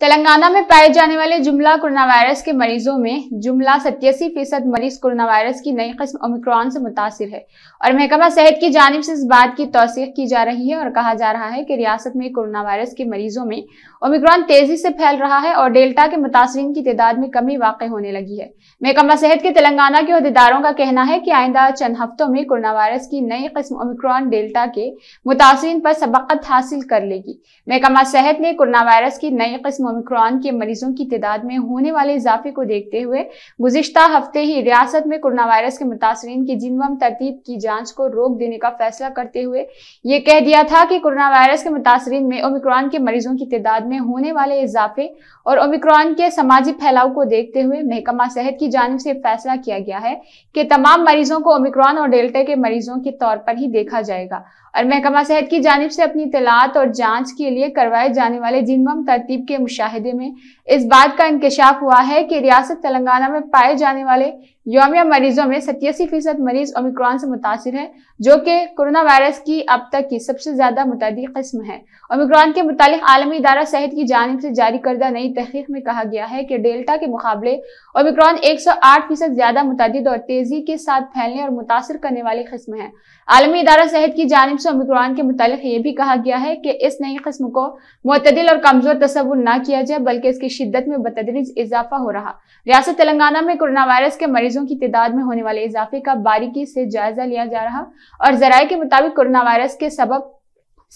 तेलंगाना में पाए जाने वाले जुमला कोरोना वायरस के मरीजों में जुमला सत्यासी फीसद मरीज कोरोना वायरस की नई कस्म ओमिक्रॉन से मुतासर है और महकमा सेहत की जानब से इस बात की तोसीक की जा रही है और कहा जा रहा है कि रियासत में कोरोना वायरस के मरीजों में ओमिक्रॉन तेजी से फैल रहा है और डेल्टा के मुतासरी की तादाद में कमी वाक़ होने लगी है महकमा सेहत के तेलंगाना के अहदेदारों का कहना है कि आइंदा चंद हफ्तों में कोरोना वायरस की नई कस्म ओमिक्रॉन डेल्टा के मुतासरी पर सबकत हासिल कर लेगी महकमा सेहत ने कोरोना वायरस की नई किस्म ओमिक्रॉन के मरीजों की तादाद में होने वाले इजाफे को देखते हुए गुजशत हफ्ते ही रियासत में कोरोना वायरस के मुतासरीन की जिनवम तरतीब की जांच को रोक देने का फैसला करते हुए ये कह दिया था कि कोरोना वायरस के मुतासरीन में ओमिक्रॉन के मरीजों की तादाद में होने वाले इजाफे और ओमिक्रॉन के समाजी फैलाव को देखते हुए महकमा सेहत की जानब से फैसला किया गया है कि तमाम मरीजों को ओमिक्रॉन और डेल्टा के मरीजों के तौर पर ही देखा जाएगा और महकमा सेहत की जानब से अपनी तलात और जांच के लिए करवाए जाने वाले जिनवम तरतीब के मुशाहिदे में इस बात का इंकशाफ हुआ है कि रियासत तेलंगाना में पाए जाने वाले योमिया मरीजों में सत्यासी फीसद मरीज ओमिक्रॉन से मुतासर है जो कि कोरोना वायरस की अब तक की सबसे ज्यादा मुतदी कस्म है ओमिक्रॉन के मुतालिक आलमी इदारा सेहत की जानब से जारी करदा नई तहकीक में कहा गया है कि डेल्टा के मुकाबले ओमिक्रॉन एक सौ आठ फीसद ज्यादा मुतद और तेजी के साथ फैलने और मुतासर करने वाली कस्म है आलमी इदारा सेहत की जानब से ओमिक्रॉन के मुतालिक ये भी कहा गया है कि इस नई कस्म को मतदिल और कमजोर तस्वुर न किया जाए बल्कि इसकी शिद्दत में बतदरीज इजाफा हो रहा रियासत तेलंगाना में कोरोना वायरस के मरीजों मरीजों की तादाद में होने वाले इजाफे का बारीकी से जायजा लिया जा रहा और जराये के मुताबिक कोरोना वायरस के सबब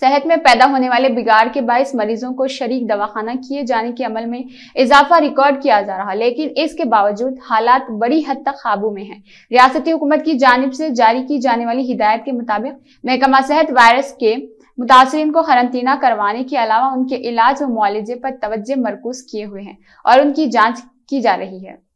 सेहत में पैदा होने वाले बिगाड़ के बायस मरीजों को शरीक दवाखाना किए जाने के अमल में इजाफा रिकॉर्ड किया जा रहा लेकिन इसके बावजूद हालात बड़ी हद तक काबू में हैं रियासती हुकूमत की जानब से जारी की जाने वाली हिदायत के मुताबिक महकमा सेहत वायरस के मुतासरी को करंतना करवाने के अलावा उनके इलाज व मुआलजे पर तोज्जे मरकूज किए हुए हैं और उनकी जाँच की जा रही है